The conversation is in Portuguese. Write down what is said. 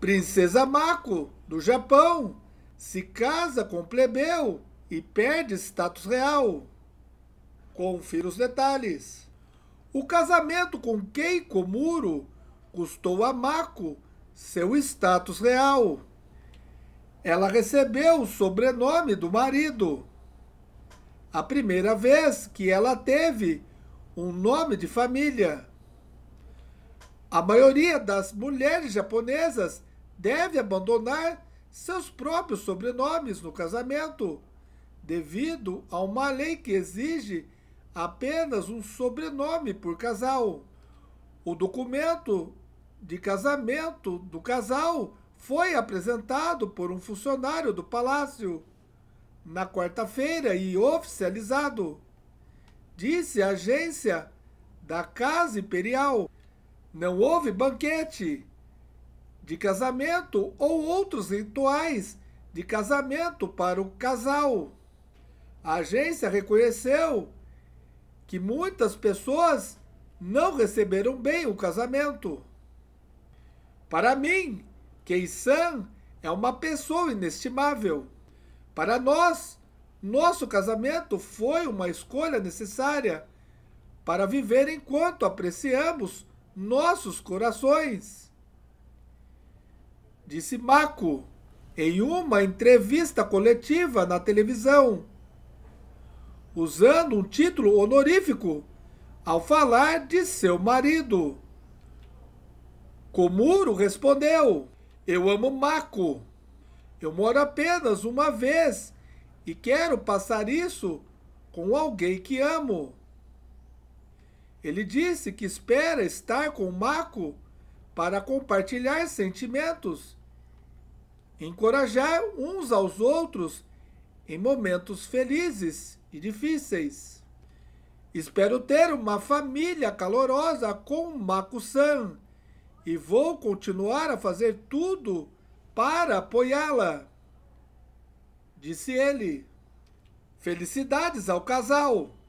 Princesa Mako, do Japão, se casa com plebeu e perde status real. Confira os detalhes. O casamento com Keiko Muro custou a Mako seu status real. Ela recebeu o sobrenome do marido. A primeira vez que ela teve um nome de família. A maioria das mulheres japonesas deve abandonar seus próprios sobrenomes no casamento, devido a uma lei que exige apenas um sobrenome por casal. O documento de casamento do casal foi apresentado por um funcionário do palácio na quarta-feira e oficializado, disse a agência da Casa Imperial. Não houve banquete de casamento ou outros rituais de casamento para o casal. A agência reconheceu que muitas pessoas não receberam bem o casamento. Para mim, Keisan é uma pessoa inestimável. Para nós, nosso casamento foi uma escolha necessária para viver enquanto apreciamos nossos corações disse Mako em uma entrevista coletiva na televisão, usando um título honorífico ao falar de seu marido. Komuro respondeu: Eu amo Mako. Eu moro apenas uma vez e quero passar isso com alguém que amo. Ele disse que espera estar com Mako para compartilhar sentimentos encorajar uns aos outros em momentos felizes e difíceis. Espero ter uma família calorosa com maku san e vou continuar a fazer tudo para apoiá-la. Disse ele. Felicidades ao casal!